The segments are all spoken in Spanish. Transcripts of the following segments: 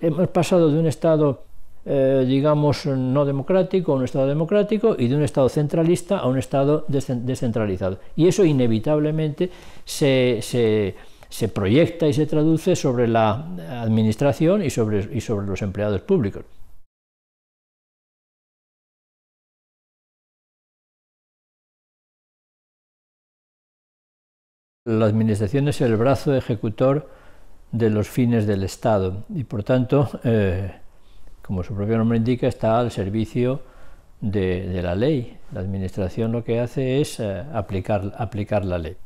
Hemos pasado de un Estado, eh, digamos, no democrático a un Estado democrático y de un Estado centralista a un Estado descentralizado. Y eso inevitablemente se, proyecta y se traduce sobre la administración y sobre los empleados públicos. La administración es el brazo ejecutor de los fines del Estado y por tanto, eh, como su propio nombre indica, está al servicio de, la ley. La Administración lo que hace es eh, aplicar, la ley.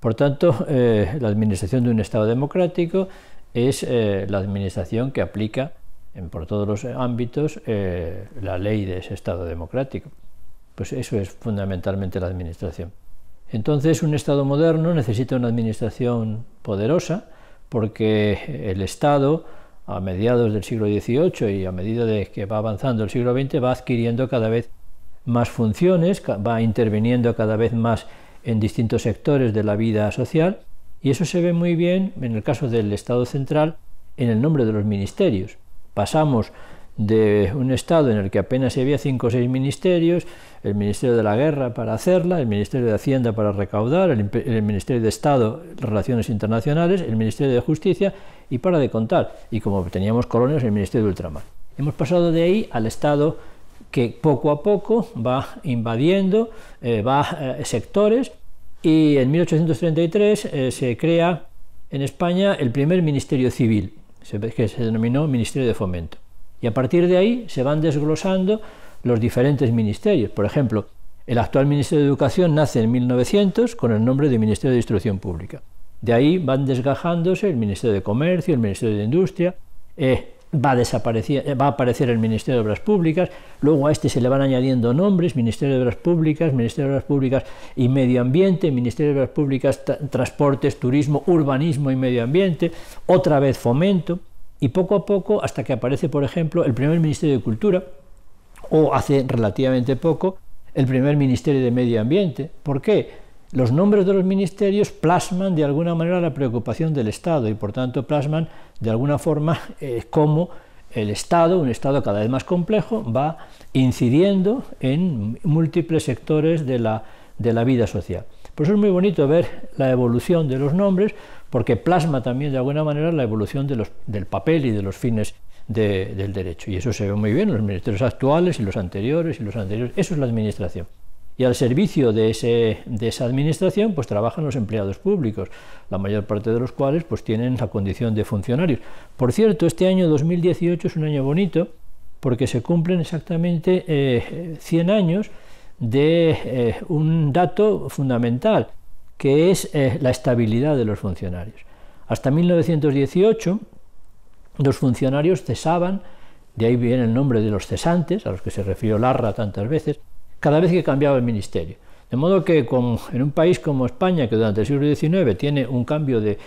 Por tanto, eh, la Administración de un Estado democrático es la Administración que aplica en, por todos los ámbitos la ley de ese Estado democrático. Pues eso es fundamentalmente la Administración. Entonces, un Estado moderno necesita una Administración poderosa, porque el Estado, a mediados del siglo XVIII y a medida de que va avanzando el siglo XX, va adquiriendo cada vez más funciones, va interviniendo cada vez más en distintos sectores de la vida social, y eso se ve muy bien en el caso del Estado central en el nombre de los ministerios. Pasamos de un Estado en el que apenas había cinco o seis ministerios, el Ministerio de la Guerra para hacerla, el Ministerio de Hacienda para recaudar, el, Ministerio de Estado, Relaciones Internacionales, el Ministerio de Justicia y para de contar. Y como teníamos colonias, el Ministerio de Ultramar. Hemos pasado de ahí al Estado que poco a poco va invadiendo, eh, va eh, sectores y en 1833 eh, se crea en España el primer Ministerio Civil, que se denominó Ministerio de Fomento. Y a partir de ahí se van desglosando los diferentes ministerios. Por ejemplo, el actual Ministerio de Educación nace en 1900 con el nombre de Ministerio de Instrucción Pública. De ahí van desgajándose el Ministerio de Comercio, el Ministerio de Industria, eh, va, eh, va a aparecer el Ministerio de Obras Públicas, luego a este se le van añadiendo nombres, Ministerio de Obras Públicas, Ministerio de Obras Públicas y Medio Ambiente, Ministerio de Obras Públicas, Transportes, Turismo, Urbanismo y Medio Ambiente, otra vez Fomento y poco a poco hasta que aparece, por ejemplo, el primer Ministerio de Cultura o hace relativamente poco el primer Ministerio de Medio Ambiente. ¿Por qué? Los nombres de los ministerios plasman de alguna manera la preocupación del Estado y por tanto plasman de alguna forma eh, cómo el Estado, un Estado cada vez más complejo, va incidiendo en múltiples sectores de la, de la vida social. Por eso es muy bonito ver la evolución de los nombres, porque plasma también de alguna manera la evolución del papel y de los fines del derecho. Y eso se ve muy bien en los ministerios actuales y los anteriores y los anteriores. Eso es la administración. Y al servicio de, esa administración pues trabajan los empleados públicos, la mayor parte de los cuales pues tienen la condición de funcionarios. Por cierto, este año 2018 es un año bonito porque se cumplen exactamente 100 eh, años de eh, un dato fundamental, que es eh, la estabilidad de los funcionarios. Hasta 1918, los funcionarios cesaban, de ahí viene el nombre de los cesantes, a los que se refirió Larra tantas veces, cada vez que cambiaba el ministerio. De modo que en un país como España, que durante el siglo XIX tiene un cambio de,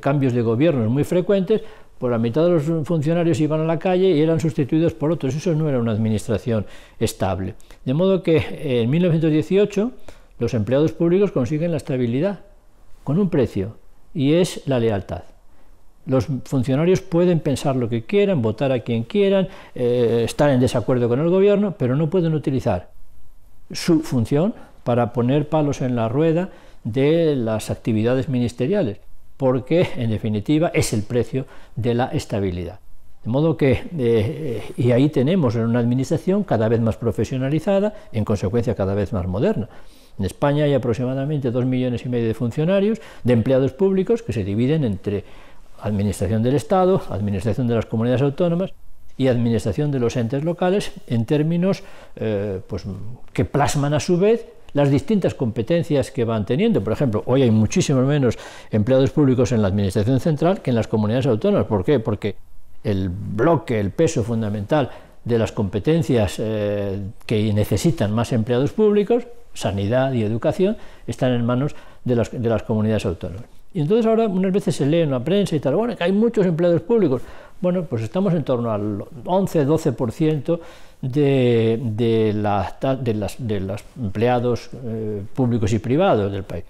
cambios de gobiernos muy frecuentes, por la mitad de los funcionarios iban a la calle y eran sustituidos por otros. Eso no era una administración estable. De modo que eh, en 1918 los empleados públicos consiguen la estabilidad con un precio y es la lealtad. Los funcionarios pueden pensar lo que quieran, votar a quien quieran, eh, estar en desacuerdo con el gobierno, pero no pueden utilizar su función para poner palos en la rueda de las actividades ministeriales porque en definitiva es el precio de la estabilidad. De modo que, eh, y ahí tenemos una administración cada vez más profesionalizada, en consecuencia cada vez más moderna. En España hay aproximadamente dos millones y medio de funcionarios, de empleados públicos, que se dividen entre administración del Estado, administración de las comunidades autónomas y administración de los entes locales en términos eh, pues, que plasman a su vez las distintas competencias que van teniendo. Por ejemplo, hoy hay muchísimos menos empleados públicos en la Administración Central que en las comunidades autónomas. ¿Por qué? Porque el bloque, el peso fundamental de las competencias eh, que necesitan más empleados públicos, sanidad y educación, están en manos de las comunidades autónomas. Y entonces ahora unas veces se lee en la prensa y tal, bueno, que hay muchos empleados públicos. Bueno, pues estamos en torno al 11-12% de, de, de, las, de los empleados eh, públicos y privados del país.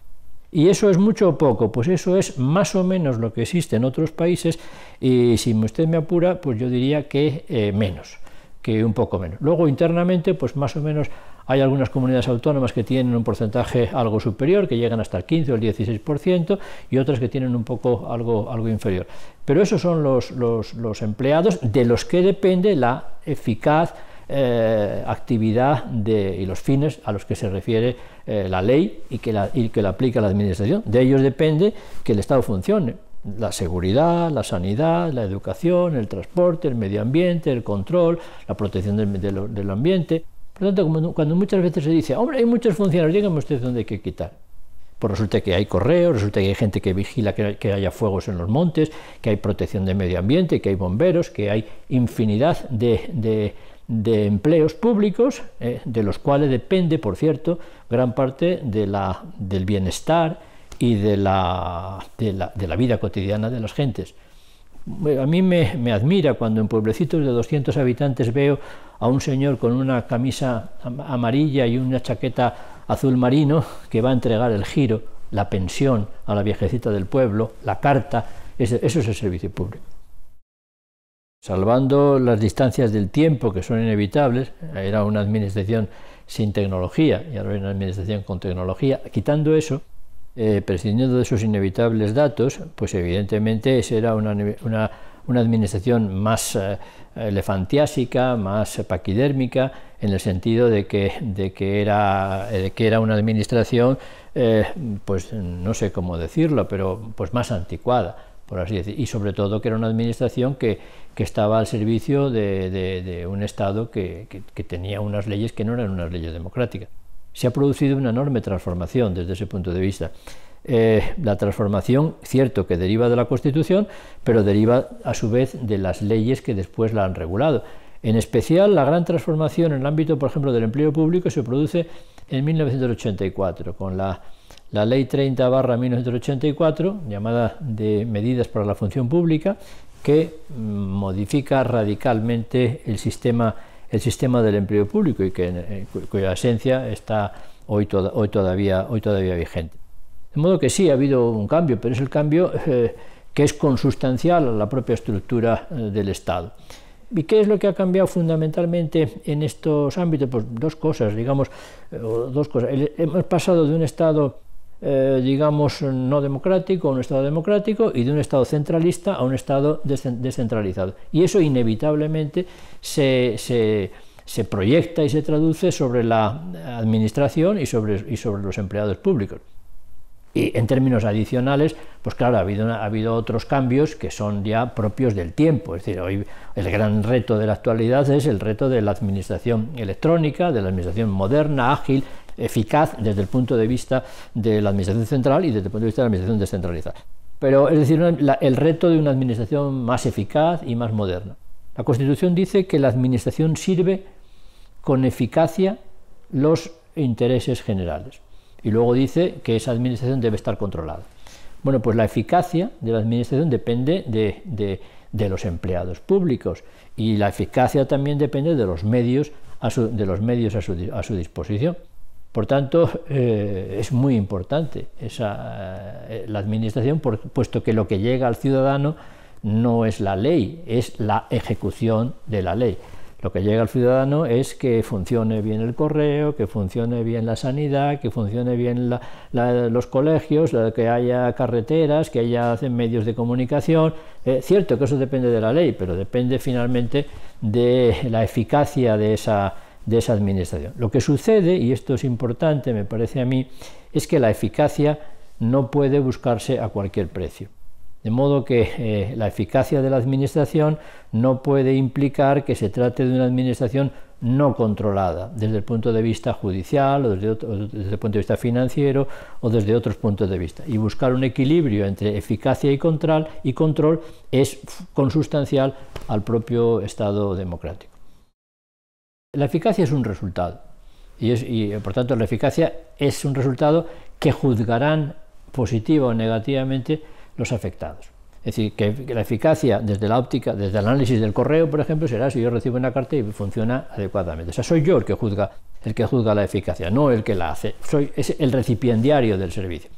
¿Y eso es mucho o poco? Pues eso es más o menos lo que existe en otros países y si usted me apura, pues yo diría que eh, menos, que un poco menos. Luego internamente, pues más o menos hay algunas comunidades autónomas que tienen un porcentaje algo superior, que llegan hasta el 15 o el 16%, y otras que tienen un poco algo, algo inferior. Pero esos son los, los, empleados de los que depende la eficaz eh, actividad y los fines a los que se refiere eh, la ley y que la, aplica la administración. De ellos depende que el Estado funcione la seguridad, la sanidad, la educación, el transporte, el medio ambiente, el control, la protección del ambiente. Por lo tanto, cuando muchas veces se dice, hombre, hay muchos funcionarios, díganme ustedes dónde hay que quitar. Pues resulta que hay correos, resulta que hay gente que vigila que, haya fuegos en los montes, que hay protección de medio ambiente, que hay bomberos, que hay infinidad de, empleos públicos, eh, de los cuales depende, por cierto, gran parte del bienestar y de la vida cotidiana de las gentes a mí me, admira cuando en pueblecitos de 200 habitantes veo a un señor con una camisa amarilla y una chaqueta azul marino que va a entregar el giro, la pensión a la viejecita del pueblo, la carta, eso es el servicio público. Salvando las distancias del tiempo que son inevitables, era una administración sin tecnología y ahora es una administración con tecnología, quitando eso, eh, prescindiendo de sus inevitables datos, pues evidentemente esa una, una, administración más eh, elefantiásica, más paquidérmica, en el sentido de que, de que, era, eh, que era una administración, pues no sé cómo decirlo, pero pues más anticuada, por así decir, y sobre todo que era una administración que, estaba al servicio de, un Estado que tenía unas leyes que no eran unas leyes democráticas se ha producido una enorme transformación desde ese punto de vista. Eh, la transformación, cierto que deriva de la Constitución, pero deriva a su vez de las leyes que después la han regulado. En especial, la gran transformación en el ámbito, por ejemplo, del empleo público se produce en 1984, con la, Ley 30 1984, llamada de medidas para la función pública, que mm, modifica radicalmente el sistema el sistema del empleo público y que, eh, cuya esencia está hoy, to hoy, todavía, hoy todavía vigente. De modo que sí, ha habido un cambio, pero es el cambio eh, que es consustancial a la propia estructura eh, del Estado. ¿Y qué es lo que ha cambiado fundamentalmente en estos ámbitos? Pues dos cosas, digamos, eh, dos cosas. hemos pasado de un Estado Eh, digamos, no democrático a un Estado democrático y de un Estado centralista a un Estado descentralizado. Y eso inevitablemente se, se, proyecta y se traduce sobre la administración y sobre, y sobre los empleados públicos. Y en términos adicionales, pues claro, ha habido, ha habido otros cambios que son ya propios del tiempo. Es decir, hoy el gran reto de la actualidad es el reto de la administración electrónica, de la administración moderna, ágil, eficaz desde el punto de vista de la Administración Central y desde el punto de vista de la Administración descentralizada. Pero es decir, el reto de una Administración más eficaz y más moderna. La Constitución dice que la Administración sirve con eficacia los intereses generales. Y luego dice que esa Administración debe estar controlada. Bueno, pues la eficacia de la Administración depende de, los empleados públicos y la eficacia también depende de los medios de los medios a su disposición. Por tanto, eh, es muy importante esa, eh, la administración, puesto que lo que llega al ciudadano no es la ley, es la ejecución de la ley. Lo que llega al ciudadano es que funcione bien el correo, que funcione bien la sanidad, que funcione bien los colegios, que haya carreteras, que haya medios de comunicación. Eh, cierto que eso depende de la ley, pero depende finalmente de la eficacia de esa de esa administración. Lo que sucede, y esto es importante, me parece a mí, es que la eficacia no puede buscarse a cualquier precio. De modo que eh, la eficacia de la administración no puede implicar que se trate de una administración no controlada desde el punto de vista judicial o desde, el punto de vista financiero o desde otros puntos de vista. Y buscar un equilibrio entre eficacia y control, y control es consustancial al propio Estado democrático. La eficacia es un resultado. Y, es, por tanto la eficacia es un resultado que juzgarán positiva o negativamente los afectados. Es decir, que la eficacia desde la óptica, desde el análisis del correo, por ejemplo, será si yo recibo una carta y funciona adecuadamente. O sea, soy yo el que juzga, el que juzga la eficacia, no el que la hace. Soy es el recipiendario del servicio.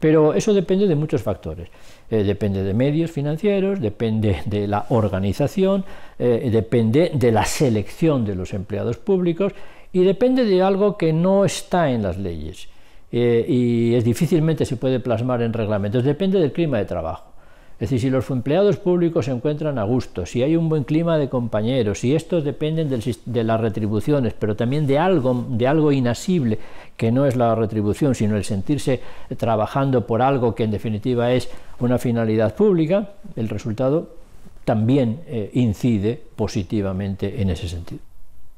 Pero eso depende de muchos factores. Eh, depende de medios financieros, depende de la organización, eh, depende de la selección de los empleados públicos y depende de algo que no está en las leyes eh, y es difícilmente se puede plasmar en reglamentos. Depende del clima de trabajo. Es decir, si los empleados públicos se encuentran a gusto, si hay un buen clima de compañeros, si estos dependen de las retribuciones, pero también de algo, de algo inasible que no es la retribución, sino el sentirse trabajando por algo que en definitiva es una finalidad pública, el resultado también eh, incide positivamente en ese sentido.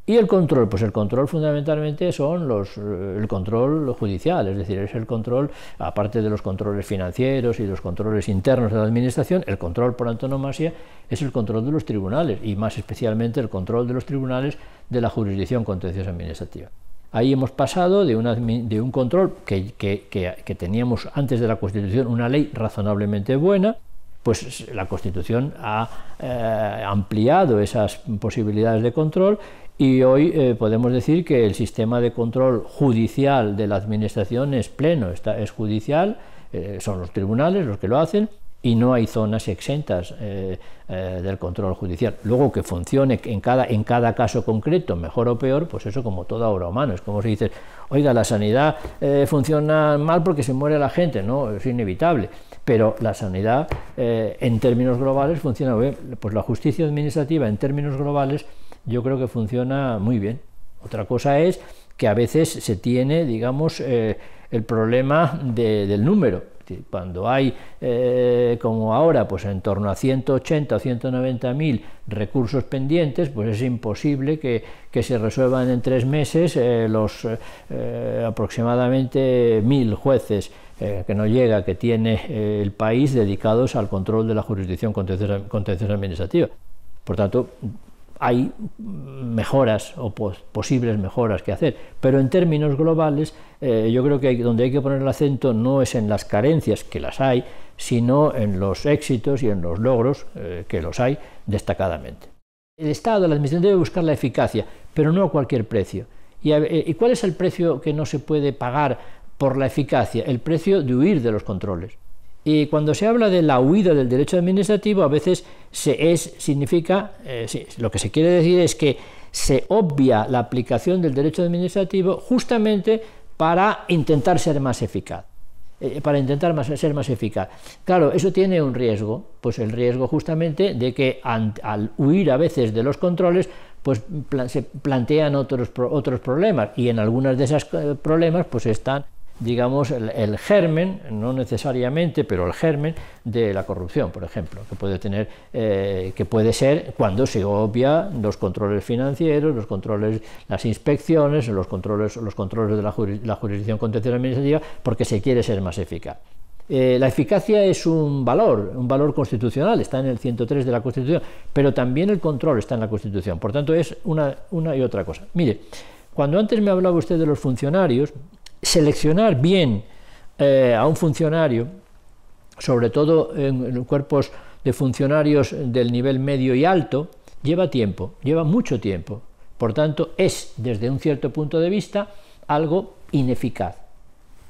Y el control, pues el control fundamentalmente son los, eh, el control judicial, es decir, es el control, aparte de los controles financieros y los controles internos de la administración, el control por antonomasia es el control de los tribunales y más especialmente el control de los tribunales de la jurisdicción contenciosa administrativa. Ahí hemos pasado de, de un control que, teníamos antes de la Constitución, una ley razonablemente buena, pues la Constitución ha eh, ampliado esas posibilidades de control y hoy eh, podemos decir que el sistema de control judicial de la Administración es pleno, es judicial, eh, son los tribunales los que lo hacen, y no hay zonas exentas eh, eh, del control judicial. Luego que funcione en cada, en cada caso concreto, mejor o peor, pues eso como toda obra humana, es como si dices, oiga, la sanidad eh, funciona mal porque se muere la gente, no, es inevitable, pero la sanidad en términos globales funciona bien, pues la justicia administrativa en términos globales yo creo que funciona muy bien. Otra cosa es que a veces se tiene, digamos, el problema del número este, cuando hay, eh, como ahora, pues en torno a 180 o 190 mil recursos pendientes, pues es imposible que, se resuelvan en tres meses eh, los eh, aproximadamente mil jueces que no llega, que tiene el país dedicados al control de la jurisdicción contenciosa, administrativa. Por tanto, hay mejoras o posibles mejoras que hacer, pero en términos globales eh, yo creo que donde hay que poner el acento no es en las carencias, que las hay, sino en los éxitos y en los logros, eh, que los hay destacadamente. El Estado, la Administración debe buscar la eficacia, pero no a cualquier precio. Eh, y cuál es el precio que no se puede pagar por la eficacia? El precio de huir de los controles. Y cuando se habla de la huida del derecho administrativo, a veces se es, significa, eh, lo que se quiere decir es que se obvia la aplicación del derecho administrativo justamente para intentar ser más eficaz eh, para intentar ser más eficaz. Claro, eso tiene un riesgo, pues el riesgo justamente de que al huir a veces de los controles, pues se plantean otros, otros problemas y en algunos de esos eh, problemas pues están digamos, el, germen, no necesariamente, pero el germen de la corrupción, por ejemplo, que puede, tener, eh, que puede ser cuando se obvia los controles financieros, los controles, las inspecciones, los controles, los controles de la, jurisdicción contenciosa administrativa, porque se quiere ser más eficaz. Eh, la eficacia es un valor, un valor constitucional, está en el 103 de la Constitución, pero también el control está en la Constitución, por tanto es una, una y otra cosa. Mire, cuando antes me hablaba usted de los funcionarios, seleccionar bien eh, a un funcionario, sobre todo en cuerpos de funcionarios del nivel medio y alto, lleva tiempo, lleva mucho tiempo. Por tanto, es, desde un cierto punto de vista, algo ineficaz.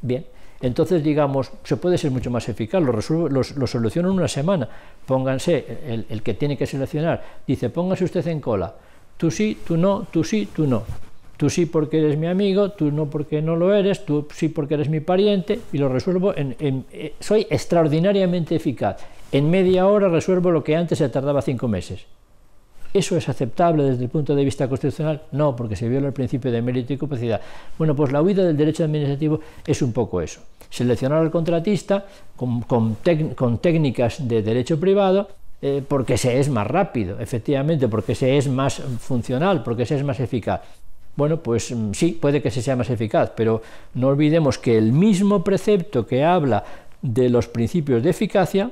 Bien, entonces, digamos, se puede ser mucho más eficaz, lo, resuelvo, soluciono en una semana. Pónganse, el, el que tiene que seleccionar, dice, póngase usted en cola, tú sí, tú no, tú sí, tú no tú sí porque eres mi amigo, tú no porque no lo eres, tú sí porque eres mi pariente, y lo resuelvo, eh, soy extraordinariamente eficaz. En media hora resuelvo lo que antes se tardaba cinco meses. ¿Eso es aceptable desde el punto de vista constitucional? No, porque se viola el principio de mérito y capacidad. Bueno, pues la huida del derecho administrativo es un poco eso. Seleccionar al contratista con, técnicas de derecho privado eh, porque se es más rápido, efectivamente, porque se es más funcional, porque se es más eficaz. Bueno, pues mm, sí, puede que se sea más eficaz, pero no olvidemos que el mismo precepto que habla de los principios de eficacia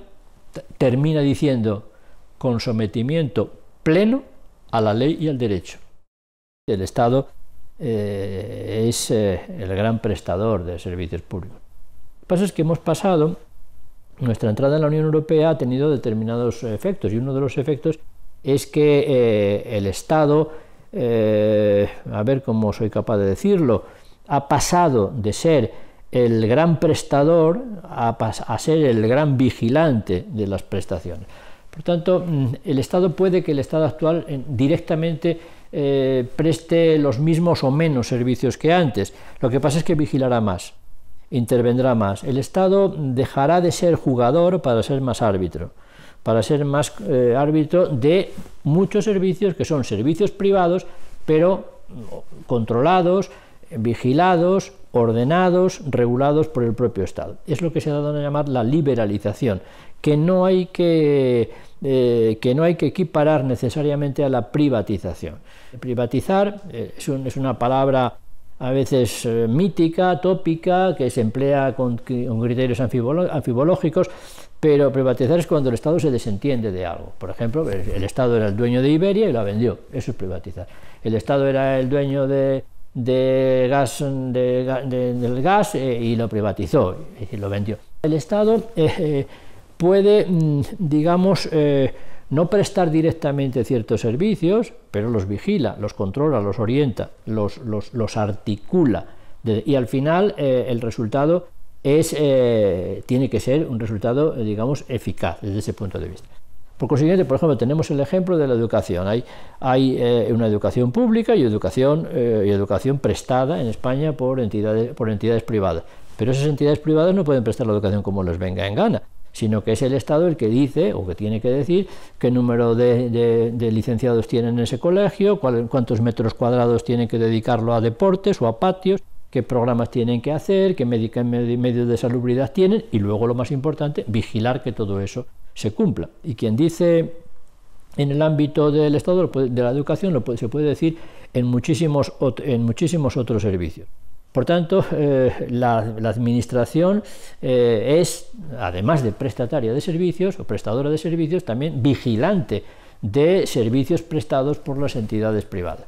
termina diciendo con sometimiento pleno a la ley y al derecho. El Estado eh, es eh, el gran prestador de servicios públicos. Lo que pasa es que hemos pasado, nuestra entrada en la Unión Europea ha tenido determinados efectos y uno de los efectos es que eh, el Estado eh, a ver cómo soy capaz de decirlo, ha pasado de ser el gran prestador a, ser el gran vigilante de las prestaciones. Por tanto, mm, el Estado puede que el Estado actual eh, directamente eh, preste los mismos o menos servicios que antes. Lo que pasa es que vigilará más, intervendrá más. El Estado dejará de ser jugador para ser más árbitro para ser más eh, árbitro de muchos servicios que son servicios privados, pero mm, controlados, vigilados, ordenados, regulados por el propio Estado. Es lo que se ha dado a llamar la liberalización, que no hay que, eh, que, no hay que equiparar necesariamente a la privatización. Privatizar eh, es, una palabra a veces mítica, tópica, que se emplea con, con criterios anfibológicos, pero privatizar es cuando el Estado se desentiende de algo. Por ejemplo, el Estado era el dueño de Iberia y la vendió. Eso es privatizar. El Estado era el dueño de, gas, de, del gas eh, y lo privatizó, y lo vendió. El Estado eh, eh, puede, mm, digamos, no prestar directamente ciertos servicios, pero los vigila, los controla, los orienta, los articula. y al final el resultado es, eh, tiene que ser un resultado, eh, digamos, eficaz desde ese punto de vista. Por consiguiente, por ejemplo, tenemos el ejemplo de la educación. Hay, hay eh, una educación pública y educación, y educación prestada en España por entidades, por entidades privadas. Pero esas entidades privadas no pueden prestar la educación como les venga en gana, sino que es el Estado el que dice o que tiene que decir qué número de, licenciados tienen en ese colegio, cuántos metros cuadrados tienen que dedicarlo a deportes o a patios, qué programas tienen que hacer, qué medios de salubridad tienen y luego lo más importante, vigilar que todo eso se cumpla. Y quien dice en el ámbito del Estado, de la educación, lo se puede decir en muchísimos, en muchísimos otros servicios. Por tanto, eh, la, Administración eh, es, además de prestataria de servicios o prestadora de servicios, también vigilante de servicios prestados por las entidades privadas.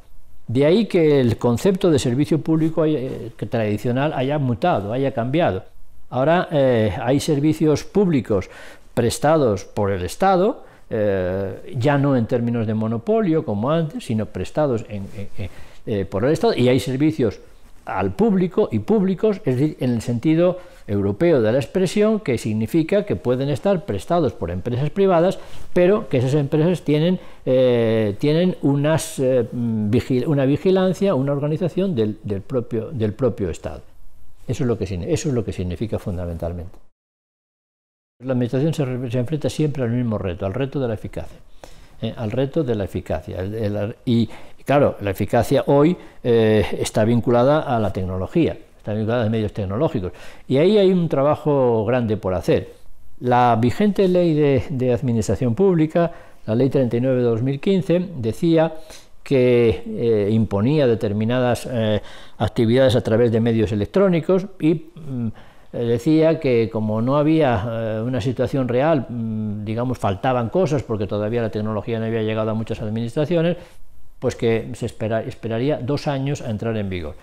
De ahí que el concepto de servicio público eh, tradicional haya mutado, haya cambiado. Ahora eh, hay servicios públicos prestados por el Estado, eh, ya no en términos de monopolio como antes, sino prestados por el Estado, y hay servicios al público y públicos, es decir, en el sentido europeo de la expresión, que significa que pueden estar prestados por empresas privadas, pero que esas empresas tienen, eh, eh, una vigilancia, una organización del, propio, Estado. Eso es, lo que, significa fundamentalmente. La administración se enfrenta siempre al mismo reto, al reto de la eficacia. Eh, al reto de la eficacia. y claro, la eficacia hoy eh, está vinculada a la tecnología, está vinculada a medios tecnológicos. Y ahí hay un trabajo grande por hacer. La vigente ley de, administración pública, la ley 39 de 2015, decía que eh, imponía determinadas actividades a través de medios electrónicos y mm, eh, decía que como no había eh, una situación real, mm, digamos, faltaban cosas porque todavía la tecnología no había llegado a muchas administraciones, pues que se esperaría dos años a entrar en vigor.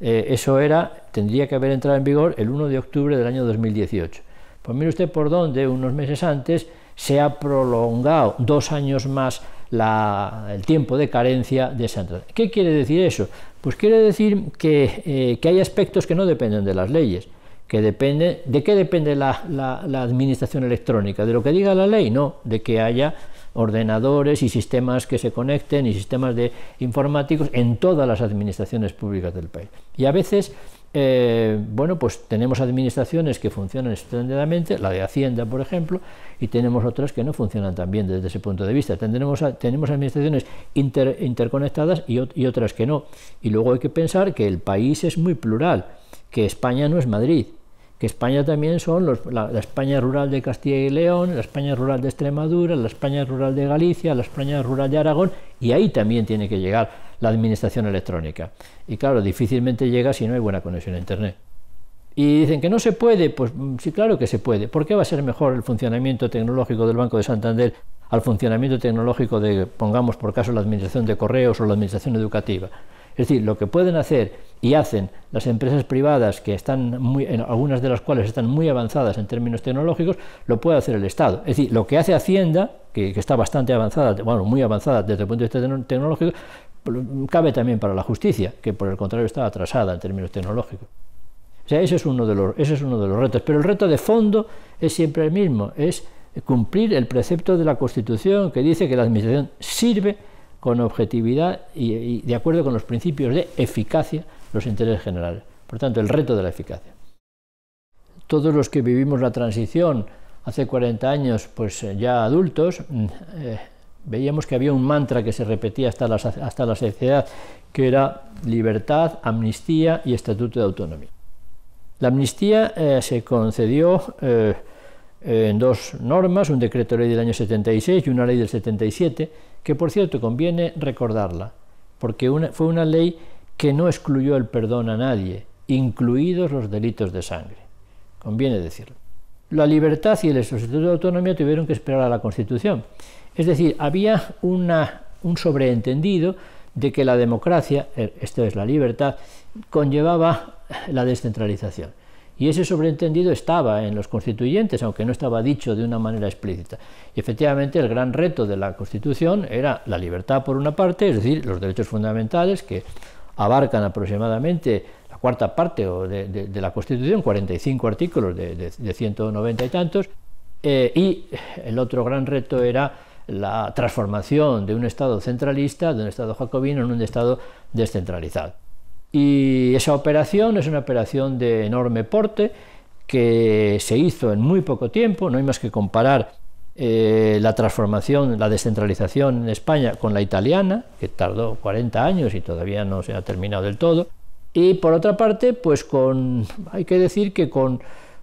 Eh, eso era, tendría que haber entrado en vigor el 1 de octubre del año 2018. Pues mire usted por dónde, unos meses antes, se ha prolongado dos años más la, el tiempo de carencia de esa entrada. ¿Qué quiere decir eso? Pues quiere decir que hay aspectos que no dependen de las leyes que depende, ¿de qué depende la, administración electrónica? ¿De lo que diga la ley? No, de que haya ordenadores y sistemas que se conecten y sistemas de informáticos en todas las administraciones públicas del país. Y a veces, eh, bueno, pues tenemos administraciones que funcionan estupendamente, la de Hacienda, por ejemplo, y tenemos otras que no funcionan tan bien desde ese punto de vista. Tendremos, tenemos administraciones interconectadas y otras que no. Y luego hay que pensar que el país es muy plural, que España no es Madrid, que España también son la, la, España rural de Castilla y León, la España rural de Extremadura, la España rural de Galicia, la España rural de Aragón, y ahí también tiene que llegar la administración electrónica. Y claro, difícilmente llega si no hay buena conexión a Internet. Y dicen que no se puede, pues mm, sí, claro que se puede. ¿Por qué va a ser mejor el funcionamiento tecnológico del Banco de Santander al funcionamiento tecnológico de, pongamos por caso, la administración de correos o la administración educativa? Es decir, lo que pueden hacer y hacen las empresas privadas, que están muy, en algunas de las cuales están muy avanzadas en términos tecnológicos, lo puede hacer el Estado. Es decir, lo que hace Hacienda, que, está bastante avanzada, bueno, muy avanzada desde el punto de vista tecnológico, cabe también para la justicia, que por el contrario está atrasada en términos tecnológicos. O sea, ese es uno de los, ese es uno de los retos. Pero el reto de fondo es siempre el mismo, es cumplir el precepto de la Constitución que dice que la Administración sirve con objetividad y, de acuerdo con los principios de eficacia los intereses generales. Por tanto, el reto de la eficacia. Todos los que vivimos la transición hace 40 años, pues eh, ya adultos, mm, eh, veíamos que había un mantra que se repetía hasta la, hasta la que era libertad, amnistía y estatuto de autonomía. La amnistía eh, se concedió en dos normas, un decreto ley del año 76 y una ley del 77, que por cierto conviene recordarla, porque fue una ley que no excluyó el perdón a nadie, incluidos los delitos de sangre. Conviene decirlo. La libertad y el Estatuto de Autonomía tuvieron que esperar a la Constitución. Es decir, había un sobreentendido de que la democracia, eh, esto es la libertad, conllevaba la descentralización. Y ese sobreentendido estaba en los constituyentes, aunque no estaba dicho de una manera explícita. Y efectivamente el gran reto de la Constitución era la libertad por una parte, es decir, los derechos fundamentales que abarcan aproximadamente la cuarta parte de, de, la Constitución, 45 artículos de, 190 y tantos, eh, y el otro gran reto era la transformación de un Estado centralista, de un Estado jacobino, en un Estado descentralizado. Y esa operación es una operación de enorme porte que se hizo en muy poco tiempo, no hay más que comparar eh, la transformación, la descentralización en España con la italiana, que tardó 40 años y todavía no se ha terminado del todo. Y por otra parte, pues hay que decir que con,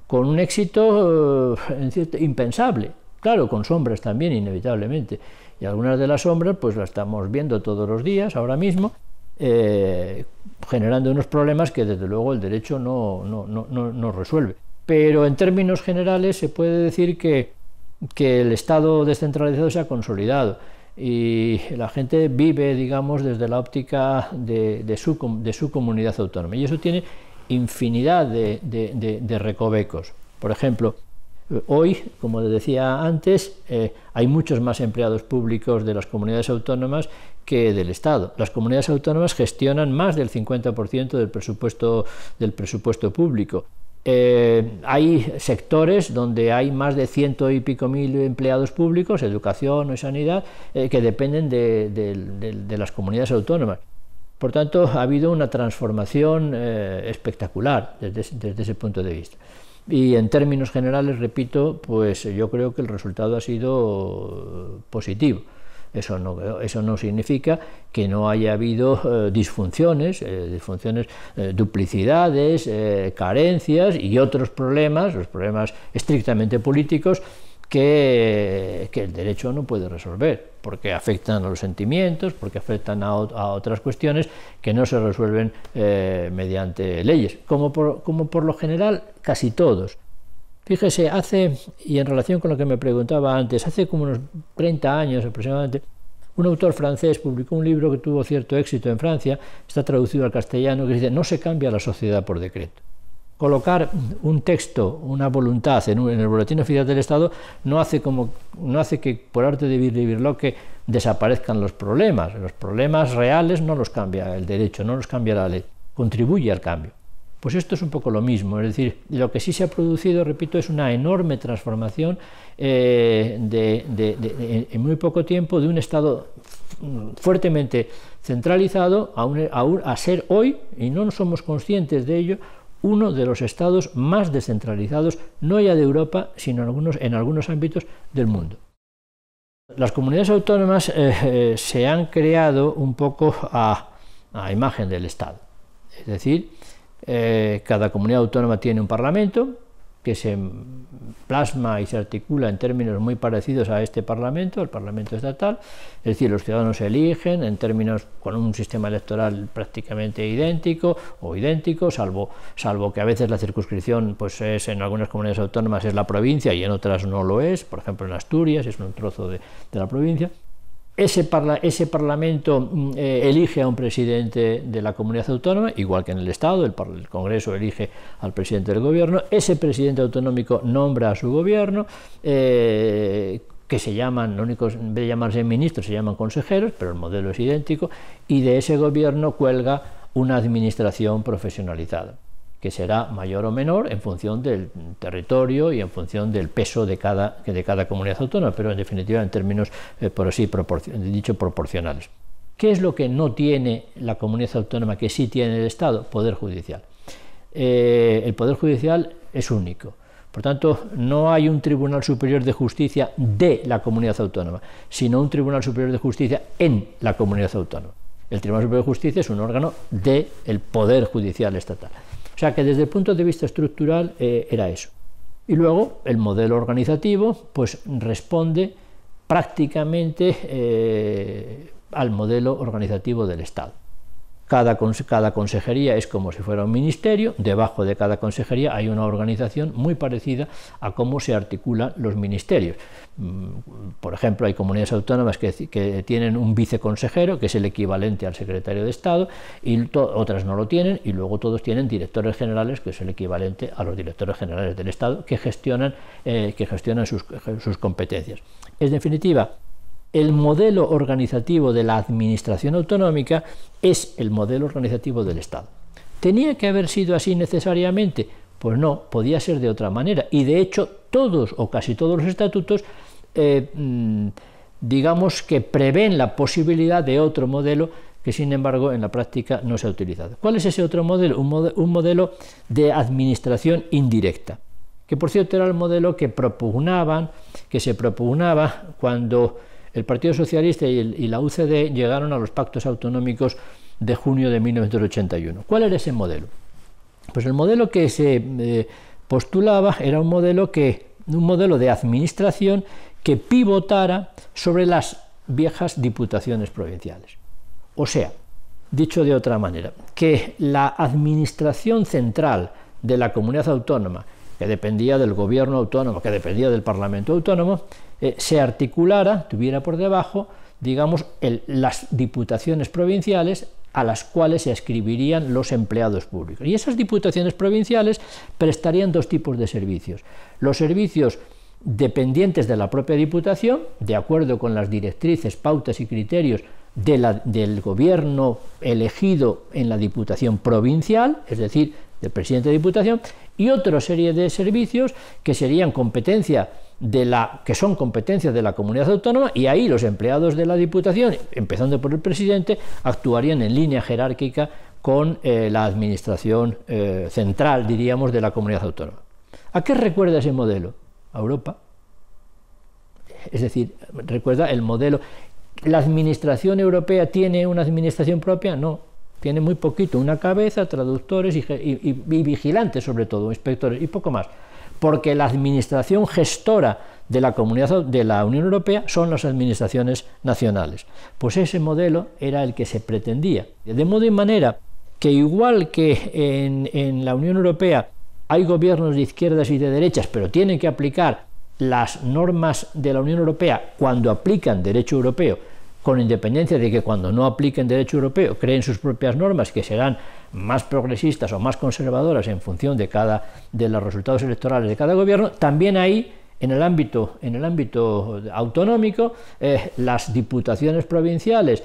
un éxito eh, impensable, claro, con sombras también, inevitablemente. Y algunas de las sombras, pues las estamos viendo todos los días ahora mismo, eh, generando unos problemas que desde luego el derecho no, resuelve. Pero en términos generales se puede decir que, que el Estado descentralizado se ha consolidado y la gente vive, digamos, desde la óptica de, su, de su, comunidad autónoma. Y eso tiene infinidad de, de recovecos. Por ejemplo, Hoy, como les decía antes, eh, hay muchos más empleados públicos de las comunidades autónomas que del Estado. Las comunidades autónomas gestionan más del 50% del presupuesto, del presupuesto público. Eh, hay sectores donde hay más de ciento y pico mil empleados públicos, educación o sanidad, eh, que dependen de, las comunidades autónomas. Por tanto, ha habido una transformación espectacular desde, ese punto de vista. Y en términos generales, repito, pues yo creo que el resultado ha sido eh, positivo. Eso no, eso no significa que no haya habido eh, disfunciones, eh, disfunciones duplicidades, carencias y otros problemas, los problemas estrictamente políticos, que, el derecho no puede resolver, porque afectan a los sentimientos, porque afectan a, otras cuestiones que no se resuelven eh, mediante leyes, como como por lo general casi todos. Fíjese, hace, y en relación con lo que me preguntaba antes, hace como unos 30 años aproximadamente, un autor francés publicó un libro que tuvo cierto éxito en Francia, está traducido al castellano, que dice, no se cambia la sociedad por decreto colocar un texto, una voluntad en, el boletín oficial del Estado no hace, como, no hace que por arte de vivir lo que desaparezcan los problemas. Los problemas reales no los cambia el derecho, no los cambia la ley, contribuye al cambio. Pues esto es un poco lo mismo, es decir, lo que sí se ha producido, repito, es una enorme transformación eh, en muy poco tiempo de un Estado fuertemente centralizado a, a, a ser hoy, y no somos conscientes de ello, uno de los estados más descentralizados, no ya de Europa, sino en algunos, en algunos ámbitos del mundo. Las comunidades autónomas eh, eh, se han creado un poco a, imagen del Estado. Es decir, eh, cada comunidad autónoma tiene un parlamento que se plasma y se articula en términos muy parecidos a este Parlamento, el Parlamento estatal, es decir, los ciudadanos eligen en términos con un sistema electoral prácticamente idéntico o idéntico, salvo, salvo que a veces la circunscripción pues es en algunas comunidades autónomas es la provincia y en otras no lo es, por ejemplo en Asturias es un trozo de la provincia, ese, Parlamento mm, eh, elige a un presidente de la comunidad autónoma, igual que en el Estado, el, Congreso elige al presidente del gobierno, ese presidente autonómico nombra a su gobierno, eh, que se llaman, lo único, en vez de llamarse ministros, se llaman consejeros, pero el modelo es idéntico, y de ese gobierno cuelga una administración profesionalizada que será mayor o menor en función del territorio y en función del peso de cada, de cada comunidad autónoma, pero en definitiva en términos, eh, por así dicho, proporcionales. ¿Qué es lo que no tiene la comunidad autónoma que sí tiene el Estado? Poder judicial. Eh, el Poder Judicial es único. Por tanto, no hay un Tribunal Superior de Justicia de la comunidad autónoma, sino un Tribunal Superior de Justicia en la comunidad autónoma. El Tribunal Superior de Justicia es un órgano del Poder Judicial Estatal. O sea que desde el punto de vista estructural eh, era eso. Y luego el modelo organizativo pues responde prácticamente eh, al modelo organizativo del Estado. Cada, consejería es como si fuera un ministerio, debajo de cada consejería hay una organización muy parecida a cómo se articulan los ministerios. Mm, por ejemplo, hay comunidades autónomas que, tienen un viceconsejero, que es el equivalente al secretario de Estado, y otras no lo tienen, y luego todos tienen directores generales, que es el equivalente a los directores generales del Estado, que gestionan, eh, que gestionan sus, sus competencias. es definitiva, el modelo organizativo de la administración autonómica es el modelo organizativo del Estado. ¿Tenía que haber sido así necesariamente? Pues no, podía ser de otra manera. Y de hecho, todos o casi todos los estatutos, eh, mm, digamos que prevén la posibilidad de otro modelo que sin embargo en la práctica no se ha utilizado. ¿Cuál es ese otro modelo? Un, un modelo de administración indirecta, que por cierto era el modelo que propugnaban, que se propugnaba cuando el Partido Socialista y, la UCD llegaron a los pactos autonómicos de junio de 1981. ¿Cuál era ese modelo? Pues el modelo que se eh, postulaba era un modelo que un modelo de administración que pivotara sobre las viejas diputaciones provinciales. O sea, dicho de otra manera, que la administración central de la comunidad autónoma, que dependía del gobierno autónomo, que dependía del Parlamento autónomo, eh, se articulara, tuviera por debajo, digamos, las diputaciones provinciales a las cuales se escribirían los empleados públicos. Y esas diputaciones provinciales prestarían dos tipos de servicios. Los servicios dependientes de la propia Diputación, de acuerdo con las directrices, pautas y criterios del gobierno elegido en la Diputación provincial, es decir, del presidente de Diputación, y otra serie de servicios que serían competencia de la, que son competencias de la comunidad autónoma y ahí los empleados de la Diputación, empezando por el presidente, actuarían en línea jerárquica con eh, la administración eh, central, diríamos, de la comunidad autónoma. ¿A qué recuerda ese modelo? A Europa. Es decir, recuerda el modelo. ¿La administración europea tiene una administración propia? No, tiene muy poquito, una cabeza, traductores y vigilantes sobre todo, inspectores y poco más porque la administración gestora de la comunidad de la Unión Europea son las administraciones nacionales. Pues ese modelo era el que se pretendía. De modo y manera que igual que en, en la Unión Europea hay gobiernos de izquierdas y de derechas, pero tienen que aplicar las normas de la Unión Europea cuando aplican derecho europeo con independencia de que cuando no apliquen derecho europeo creen sus propias normas que serán más progresistas o más conservadoras en función de cada de los resultados electorales de cada gobierno, también ahí en el ámbito, en el ámbito autonómico, eh, las diputaciones provinciales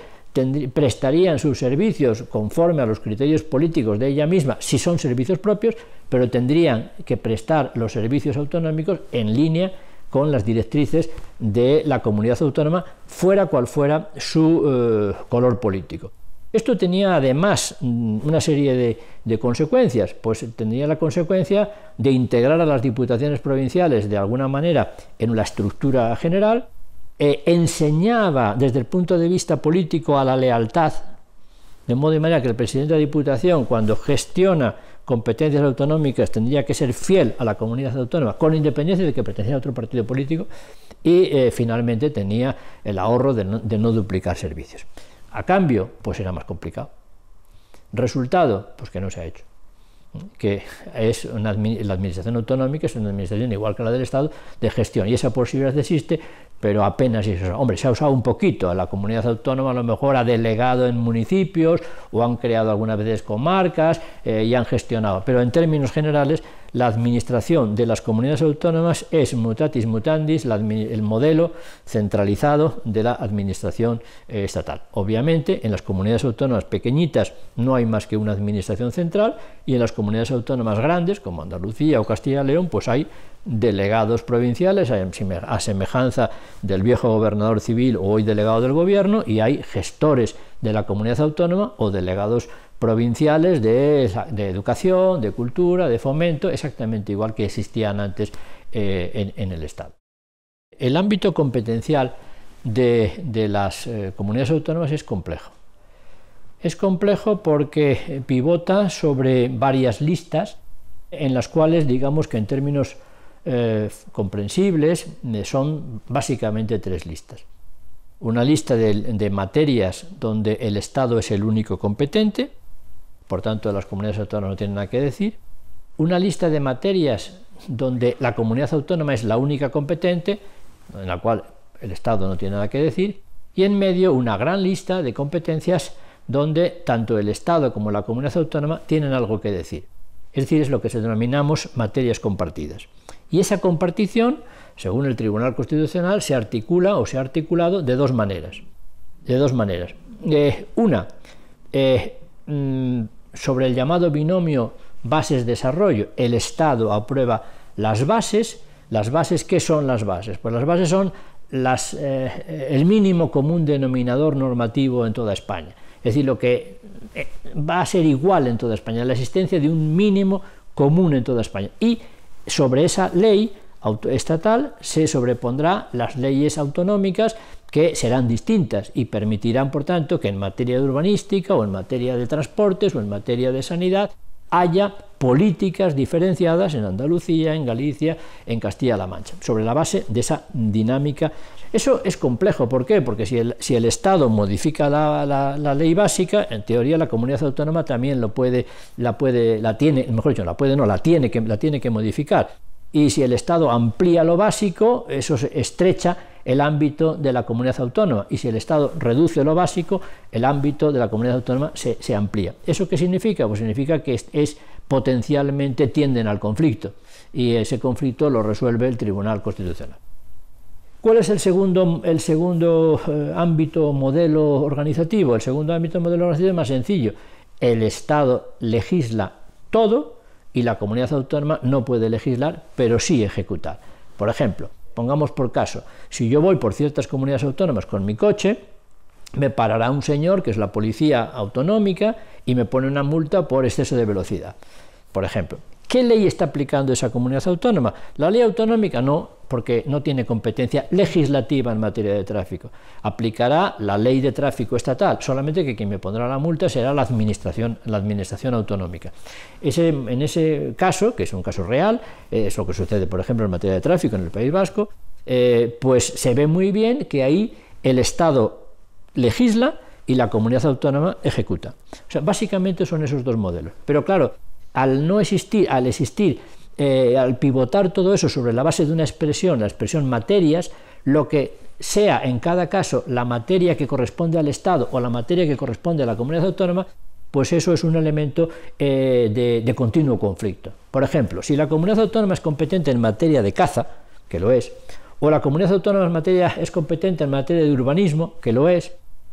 prestarían sus servicios conforme a los criterios políticos de ella misma, si son servicios propios, pero tendrían que prestar los servicios autonómicos en línea con las directrices de la comunidad autónoma, fuera cual fuera su eh, color político. Esto tenía además mm, una serie de, consecuencias, pues tendría la consecuencia de integrar a las diputaciones provinciales de alguna manera en la estructura general, e enseñaba desde el punto de vista político a la lealtad, de modo y manera que el presidente de la diputación cuando gestiona competencias autonómicas tendría que ser fiel a la comunidad autónoma, con independencia de que perteneciera a otro partido político, y eh, finalmente tenía el ahorro de no duplicar servicios. A cambio, pues era más complicado. Resultado, pues que no se ha hecho que es la administración autonómica es una administración igual que la del Estado de gestión y esa posibilidad existe, pero apenas eso. Hombre, se ha usado un poquito, la comunidad autónoma a lo mejor ha delegado en municipios o han creado algunas veces comarcas eh, y han gestionado, pero en términos generales la administración de las comunidades autónomas es mutatis mutandis el modelo centralizado de la administración eh, estatal. Obviamente, en las comunidades autónomas pequeñitas no hay más que una administración central y en las comunidades autónomas grandes, como Andalucía o Castilla y León, pues hay delegados provinciales, a semejanza del viejo gobernador civil o hoy delegado del gobierno, y hay gestores de la comunidad autónoma o delegados provinciales de, educación, de cultura, de fomento, exactamente igual que existían antes eh, en, el Estado. El ámbito competencial de, las eh, comunidades autónomas es complejo. Es complejo porque pivota sobre varias listas en las cuales, digamos que en términos eh, comprensibles, son básicamente tres listas una lista de, materias donde el Estado es el único competente, por tanto las comunidades autónomas no tienen nada que decir, una lista de materias donde la comunidad autónoma es la única competente, en la cual el Estado no tiene nada que decir, y en medio una gran lista de competencias donde tanto el Estado como la comunidad autónoma tienen algo que decir. Es decir, es lo que se denominamos materias compartidas. Y esa compartición, según el Tribunal Constitucional, se articula o se ha articulado de dos maneras. De dos maneras. Eh, una, eh, mm, sobre el llamado binomio bases-desarrollo, el Estado aprueba las bases. ¿Las bases qué son las bases? Pues las bases son las, eh, el mínimo común denominador normativo en toda España. Es decir, lo que va a ser igual en toda España, la existencia de un mínimo común en toda España. Y sobre esa ley estatal se sobrepondrá las leyes autonómicas que serán distintas y permitirán, por tanto, que en materia de urbanística o en materia de transportes o en materia de sanidad haya políticas diferenciadas en Andalucía, en Galicia, en Castilla-La Mancha, sobre la base de esa dinámica eso es complejo, ¿por qué? Porque si el, Estado modifica la, ley básica, en teoría la comunidad autónoma también lo puede, la puede, la tiene, mejor dicho, la puede no, la tiene que, la tiene que modificar. Y si el Estado amplía lo básico, eso estrecha el ámbito de la comunidad autónoma y si el Estado reduce lo básico, el ámbito de la comunidad autónoma se, amplía. ¿Eso qué significa? Pues significa que es, potencialmente tienden al conflicto y ese conflicto lo resuelve el Tribunal Constitucional. ¿Cuál es el segundo, el segundo eh, ámbito modelo organizativo? El segundo ámbito modelo organizativo es más sencillo. El Estado legisla todo y la comunidad autónoma no puede legislar, pero sí ejecutar. Por ejemplo, pongamos por caso, si yo voy por ciertas comunidades autónomas con mi coche, me parará un señor, que es la policía autonómica, y me pone una multa por exceso de velocidad, por ejemplo. ¿Qué ley está aplicando esa comunidad autónoma? La ley autonómica no, porque no tiene competencia legislativa en materia de tráfico. Aplicará la ley de tráfico estatal, solamente que quien me pondrá la multa será la administración, la administración autonómica. Ese, en ese caso, que es un caso real, eh, es lo que sucede, por ejemplo, en materia de tráfico en el País Vasco, eh, pues se ve muy bien que ahí el Estado legisla y la comunidad autónoma ejecuta. O sea, básicamente son esos dos modelos. Pero claro, al no existir, al existir, eh, al pivotar todo eso sobre la base de una expresión, la expresión materias, lo que sea en cada caso la materia que corresponde al Estado o la materia que corresponde a la comunidad autónoma, pues eso es un elemento eh, de, de, continuo conflicto. Por ejemplo, si la comunidad autónoma es competente en materia de caza, que lo es, o la comunidad autónoma en materia, es competente en materia de urbanismo, que lo es,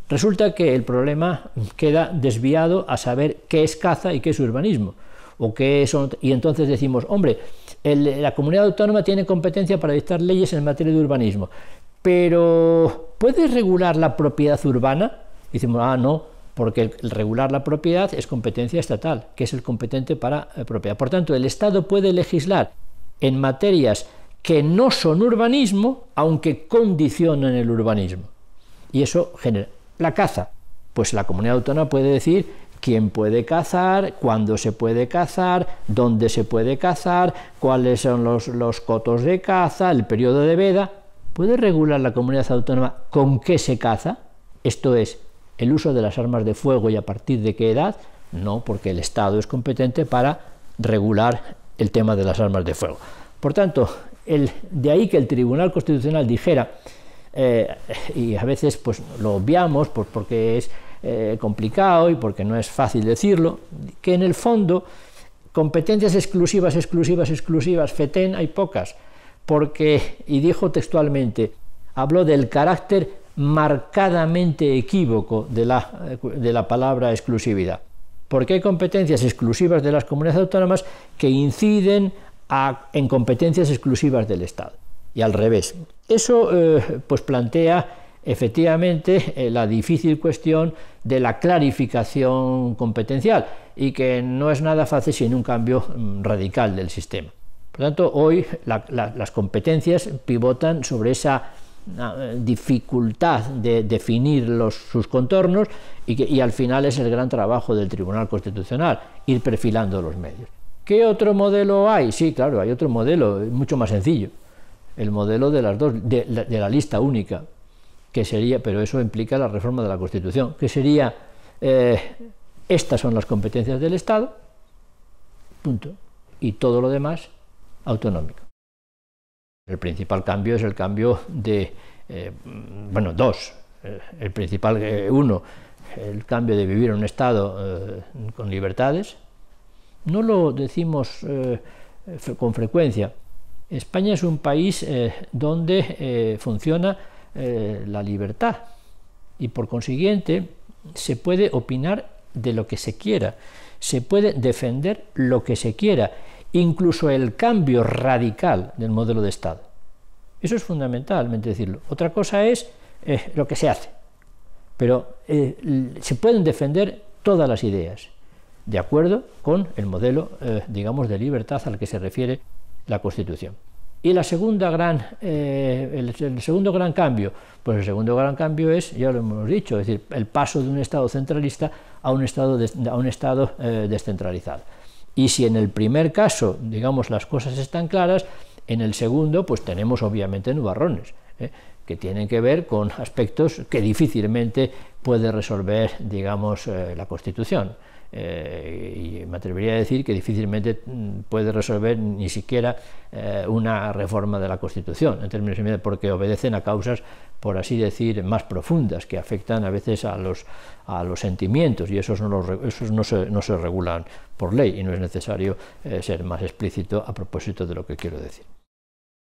resulta que el problema queda desviado a saber qué es caza y qué es urbanismo qué y entonces decimos, hombre, la comunidad autónoma tiene competencia para dictar leyes en materia de urbanismo, pero ¿puede regular la propiedad urbana? Y decimos, ah, no, porque regular la propiedad es competencia estatal, que es el competente para eh, propiedad. Por tanto, el Estado puede legislar en materias que no son urbanismo, aunque condicionan el urbanismo. Y eso genera la caza. Pues la comunidad autónoma puede decir quién puede cazar, cuándo se puede cazar, dónde se puede cazar, cuáles son los, los cotos de caza, el periodo de veda. ¿Puede regular la comunidad autónoma con qué se caza? Esto es, el uso de las armas de fuego y a partir de qué edad. No, porque el Estado es competente para regular el tema de las armas de fuego. Por tanto, el, de ahí que el Tribunal Constitucional dijera, eh, y a veces pues lo obviamos porque es eh, complicado y porque no es fácil decirlo, que en el fondo competencias exclusivas, exclusivas, exclusivas, FETEN hay pocas, porque, y dijo textualmente, habló del carácter marcadamente equívoco de la, de la palabra exclusividad, porque hay competencias exclusivas de las comunidades autónomas que inciden en competencias exclusivas del Estado, y al revés. Eso eh, pues plantea efectivamente eh, la difícil cuestión de la clarificación competencial y que no es nada fácil sin un cambio mm, radical del sistema. Por tanto, hoy las competencias pivotan sobre esa ah, dificultad de definir los, sus contornos y, que, al final es el gran trabajo del Tribunal Constitucional, ir perfilando los medios. ¿Qué otro modelo hay? Sí, claro, hay otro modelo, mucho más sencillo, el modelo de las dos, de la lista única que sería, pero eso implica la reforma de la Constitución, que sería, eh, estas son las competencias del Estado, punto, y todo lo demás autonómico. El principal cambio es el cambio de, eh, bueno, dos, eh, el principal, uno, el cambio de vivir en un Estado con libertades, no lo decimos con frecuencia. España es un país donde funciona eh, la libertad y por consiguiente se puede opinar de lo que se quiera, se puede defender lo que se quiera, incluso el cambio radical del modelo de Estado. Eso es fundamentalmente decirlo. Otra cosa es eh, lo que se hace, pero eh, se pueden defender todas las ideas, de acuerdo con el modelo, digamos, de libertad al que se refiere la Constitución. Y la segunda gran, eh, el, segundo gran cambio, pues el segundo gran cambio es, ya lo hemos dicho, es decir, el paso de un Estado centralista a un Estado, a un estado eh, descentralizado. Y si en el primer caso, digamos, las cosas están claras, en el segundo, pues tenemos obviamente nubarrones, eh, que tienen que ver con aspectos que difícilmente puede resolver, digamos, la Constitución. Eh, y me atrevería a decir que difícilmente mm, puede resolver ni siquiera eh, una reforma de la Constitución, en términos de porque obedecen a causas, por así decir, más profundas, que afectan a veces a los, a los sentimientos, y esos, no, los, no, se, no se regulan por ley, y no es necesario eh, ser más explícito a propósito de lo que quiero decir.